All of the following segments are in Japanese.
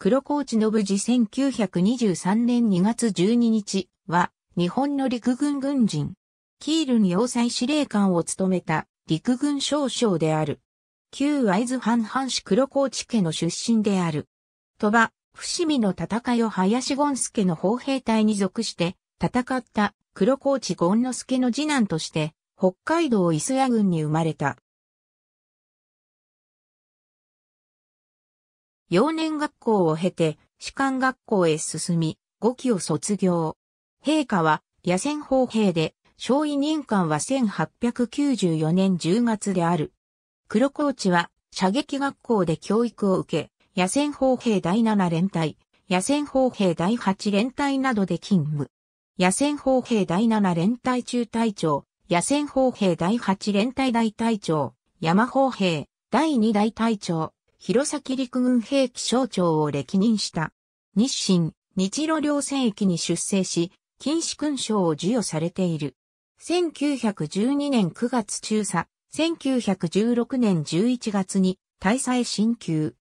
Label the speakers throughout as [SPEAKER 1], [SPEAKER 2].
[SPEAKER 1] 黒河内信次1923年2月12日は、日本の陸軍軍人。キールに要塞司令官を務めた陸軍少将である。旧会津藩藩士黒高内家の出身である。鳥羽、伏見の戦いを林権助の砲兵隊に属して戦った黒河内権之助の次男として、北海道磯谷郡に生まれた。
[SPEAKER 2] 幼年学
[SPEAKER 1] 校を経て、士官学校へ進み、5期を卒業。陛下は、野戦砲兵で、小尉任官は1894年10月である。黒コーチは、射撃学校で教育を受け、野戦砲兵第7連隊、野戦砲兵第8連隊などで勤務。野戦砲兵第7連隊中隊長、野戦砲兵第8連隊大隊長、山砲兵、第2大隊長、弘前陸軍兵器省長を歴任した。日清、日露両戦役に出征し、禁止勲章を授与されている。1912年9月中佐、1916年11月に大祭進級。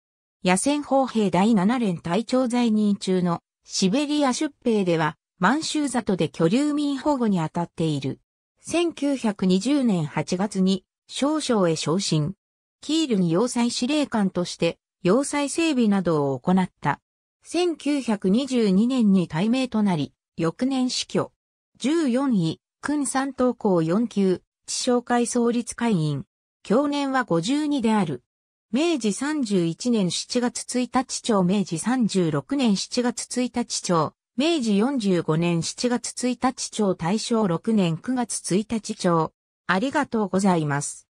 [SPEAKER 1] 野戦砲兵第7連隊長在任中のシベリア出兵では満州里で居留民保護に当たっている。1920年8月に少将へ昇進。キールに要塞司令官として要塞整備などを行った。1922年に大名となり、翌年死去。14位、君三等校4級、地商会創立会員。去年は52である。明治31年7月1日町、明治36年7月1日町、明治45年7月1日町、大正6年9月1日町。ありがとうございます。